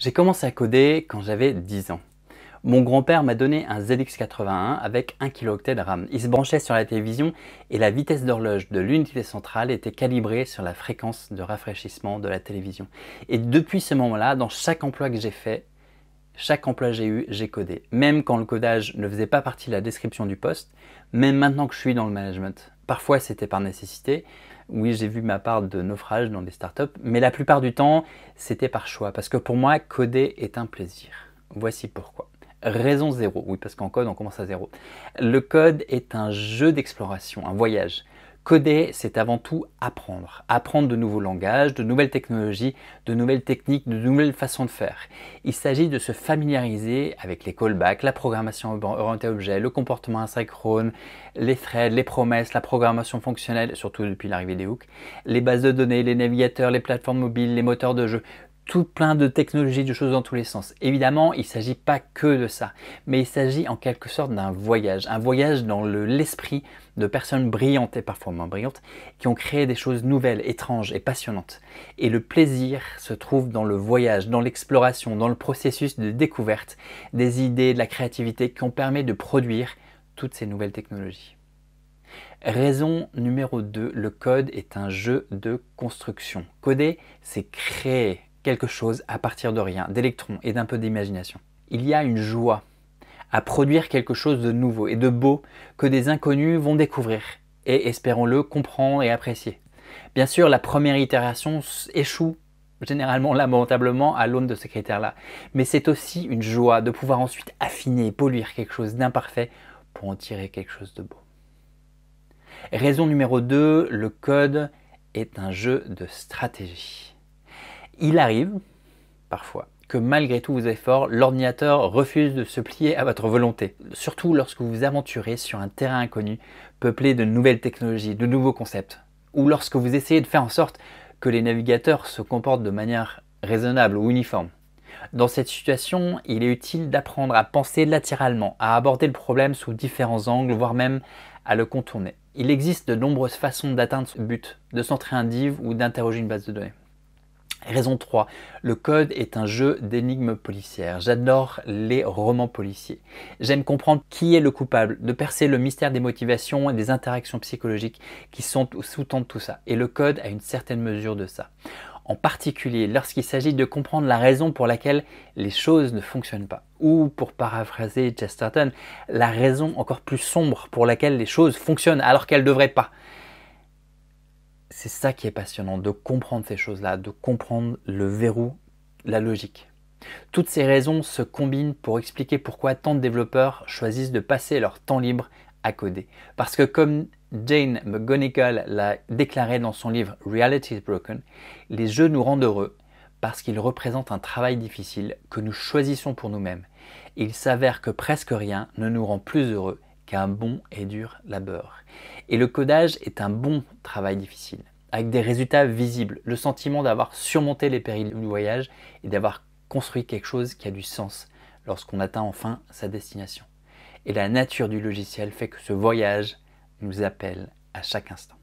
J'ai commencé à coder quand j'avais 10 ans. Mon grand-père m'a donné un ZX81 avec 1 kilo-octet de RAM. Il se branchait sur la télévision et la vitesse d'horloge de l'unité centrale était calibrée sur la fréquence de rafraîchissement de la télévision. Et depuis ce moment-là, dans chaque emploi que j'ai fait, chaque emploi que j'ai eu, j'ai codé. Même quand le codage ne faisait pas partie de la description du poste, même maintenant que je suis dans le management. Parfois c'était par nécessité, oui, j'ai vu ma part de naufrage dans des startups, mais la plupart du temps, c'était par choix, parce que pour moi, coder est un plaisir. Voici pourquoi. Raison zéro, oui, parce qu'en code, on commence à zéro. Le code est un jeu d'exploration, un voyage. Coder, c'est avant tout apprendre. Apprendre de nouveaux langages, de nouvelles technologies, de nouvelles techniques, de nouvelles façons de faire. Il s'agit de se familiariser avec les callbacks, la programmation orientée objet, le comportement asynchrone, les threads, les promesses, la programmation fonctionnelle, surtout depuis l'arrivée des hooks, les bases de données, les navigateurs, les plateformes mobiles, les moteurs de jeu, tout plein de technologies, de choses dans tous les sens. Évidemment, il ne s'agit pas que de ça, mais il s'agit en quelque sorte d'un voyage, un voyage dans l'esprit de personnes brillantes et parfois moins brillantes, qui ont créé des choses nouvelles, étranges et passionnantes. Et le plaisir se trouve dans le voyage, dans l'exploration, dans le processus de découverte des idées, de la créativité qui ont permis de produire toutes ces nouvelles technologies. Raison numéro 2, le code est un jeu de construction. Coder, c'est créer quelque chose à partir de rien, d'électrons et d'un peu d'imagination. Il y a une joie à produire quelque chose de nouveau et de beau que des inconnus vont découvrir et, espérons-le, comprendre et apprécier. Bien sûr, la première itération échoue généralement lamentablement à l'aune de ce critères-là, mais c'est aussi une joie de pouvoir ensuite affiner et polir quelque chose d'imparfait pour en tirer quelque chose de beau. Raison numéro 2, le code est un jeu de stratégie. Il arrive, parfois, que malgré tous vos efforts, l'ordinateur refuse de se plier à votre volonté. Surtout lorsque vous aventurez sur un terrain inconnu, peuplé de nouvelles technologies, de nouveaux concepts. Ou lorsque vous essayez de faire en sorte que les navigateurs se comportent de manière raisonnable ou uniforme. Dans cette situation, il est utile d'apprendre à penser latéralement, à aborder le problème sous différents angles, voire même à le contourner. Il existe de nombreuses façons d'atteindre ce but, de centrer un div ou d'interroger une base de données. Raison 3. Le code est un jeu d'énigmes policières. J'adore les romans policiers. J'aime comprendre qui est le coupable, de percer le mystère des motivations et des interactions psychologiques qui sont sous-tendent tout ça. Et le code a une certaine mesure de ça. En particulier lorsqu'il s'agit de comprendre la raison pour laquelle les choses ne fonctionnent pas. Ou, pour paraphraser Chesterton, la raison encore plus sombre pour laquelle les choses fonctionnent alors qu'elles ne devraient pas c'est ça qui est passionnant, de comprendre ces choses-là, de comprendre le verrou, la logique. Toutes ces raisons se combinent pour expliquer pourquoi tant de développeurs choisissent de passer leur temps libre à coder. Parce que comme Jane McGonigal l'a déclaré dans son livre Reality is Broken, les jeux nous rendent heureux parce qu'ils représentent un travail difficile que nous choisissons pour nous-mêmes. Il s'avère que presque rien ne nous rend plus heureux un bon et dur labeur. Et le codage est un bon travail difficile, avec des résultats visibles, le sentiment d'avoir surmonté les périls du voyage et d'avoir construit quelque chose qui a du sens lorsqu'on atteint enfin sa destination. Et la nature du logiciel fait que ce voyage nous appelle à chaque instant.